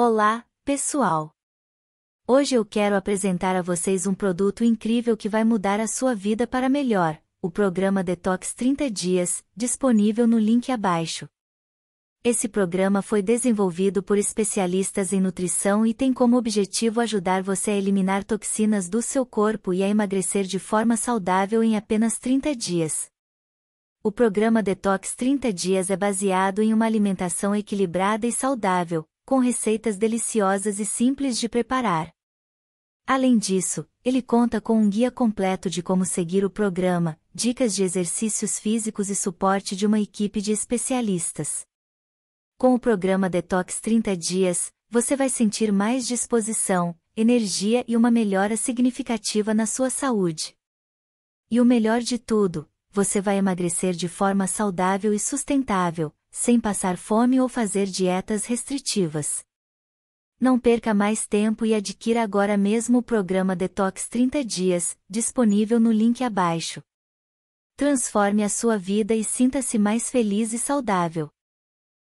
Olá, pessoal! Hoje eu quero apresentar a vocês um produto incrível que vai mudar a sua vida para melhor, o programa Detox 30 Dias, disponível no link abaixo. Esse programa foi desenvolvido por especialistas em nutrição e tem como objetivo ajudar você a eliminar toxinas do seu corpo e a emagrecer de forma saudável em apenas 30 dias. O programa Detox 30 Dias é baseado em uma alimentação equilibrada e saudável, com receitas deliciosas e simples de preparar. Além disso, ele conta com um guia completo de como seguir o programa, dicas de exercícios físicos e suporte de uma equipe de especialistas. Com o programa Detox 30 Dias, você vai sentir mais disposição, energia e uma melhora significativa na sua saúde. E o melhor de tudo, você vai emagrecer de forma saudável e sustentável, sem passar fome ou fazer dietas restritivas. Não perca mais tempo e adquira agora mesmo o programa Detox 30 Dias, disponível no link abaixo. Transforme a sua vida e sinta-se mais feliz e saudável.